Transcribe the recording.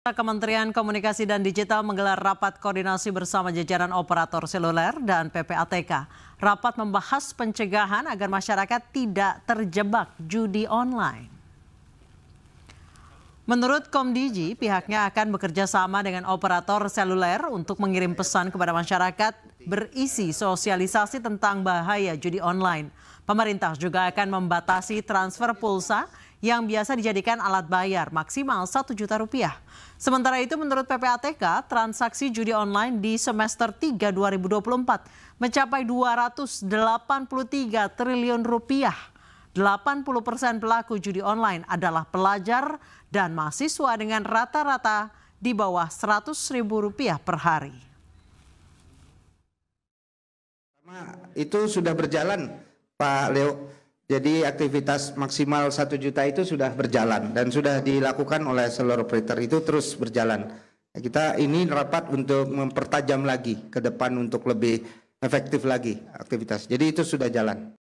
Kementerian Komunikasi dan Digital menggelar rapat koordinasi bersama jajaran operator seluler dan PPATK. Rapat membahas pencegahan agar masyarakat tidak terjebak judi online. Menurut Komdigi, pihaknya akan bekerja sama dengan operator seluler untuk mengirim pesan kepada masyarakat berisi sosialisasi tentang bahaya judi online. Pemerintah juga akan membatasi transfer pulsa yang biasa dijadikan alat bayar maksimal satu juta rupiah. Sementara itu menurut PPATK, transaksi judi online di semester 3 2024 mencapai 283 triliun rupiah. 80 persen pelaku judi online adalah pelajar dan mahasiswa dengan rata-rata di bawah seratus ribu rupiah per hari. Itu sudah berjalan Pak Leo jadi aktivitas maksimal 1 juta itu sudah berjalan dan sudah dilakukan oleh seluruh operator itu terus berjalan. Kita ini rapat untuk mempertajam lagi ke depan untuk lebih efektif lagi aktivitas. Jadi itu sudah jalan.